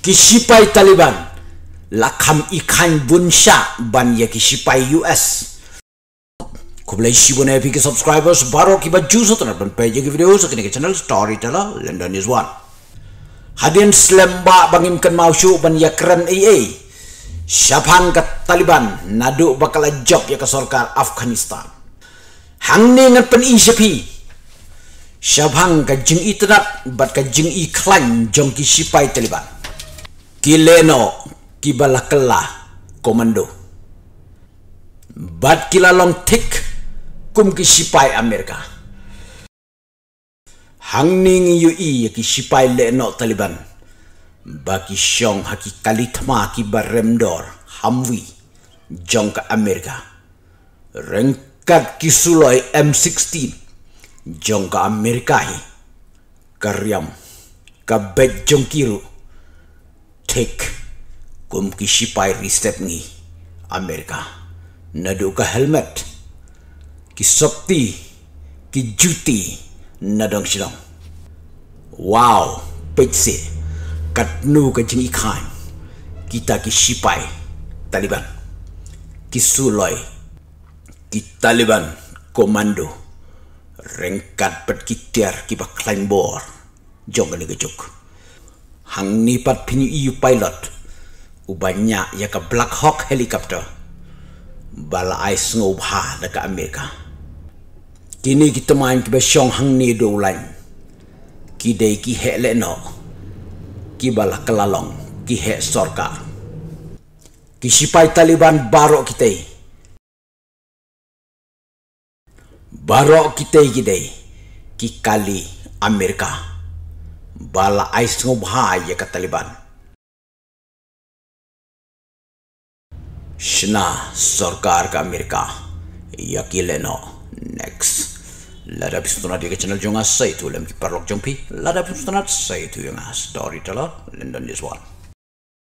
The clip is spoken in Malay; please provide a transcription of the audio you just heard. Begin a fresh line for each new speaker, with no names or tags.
kisipai Taliban lakam ikan bunsha ban ya kisipai US kubelai sibo na epic subscribers baro ki baju sotra ban page ki video sakne ke channel storyteller london is one hadian slemba bangim ken mau syu ban ya keren AA syapan ke Taliban nadu bakal job ya ke sorkar Afghanistan hang ni ngan pen ECP Syabhang ke jeng itenak bat ke jeng iklan jongki sipai Taliban. Kileno kibalakela komando. Bat kilalong tik kum kisipay Amerika. Hangning yu i kisipay leno Taliban. Baki siyong hakikalitma kibaremdor hamwi jong ka Amerika. Rengkat kisuloy M16 jong ka Amerika hi. Karyam kabet jong kiru. ठीक गुम की सिपाही रिस्टेपनी अमेरिका नडू का हेलमेट की सप्ती की जूती नडंग शिलोंग वाओ पेट से कटनू का जिंग इखान कीता की सिपाही तालिबान की सुलोई की तालिबान कमांडो रेंकाट पर की तैयार की बक्लाइंबोर जंगल के चुक hang nipat pinyu iyu pilot ubanya ya ke Black Hawk helikopter bala ai sungau bha dekat Amerika kini kita main ke besong hang ni do lain ki dei ki hek le no ki bala kelalong ki hek sorka ki sipai Taliban baro kita
baro kita ki dei ki kali Amerika bala ais ngubha ya ka Taliban. Shna sarkar
ka Amerika ya kileno lah, next. Lada pistuna di ke channel jonga saitu lem lah ki parlok jongpi. Lada pistuna saitu yang storyteller London
is one.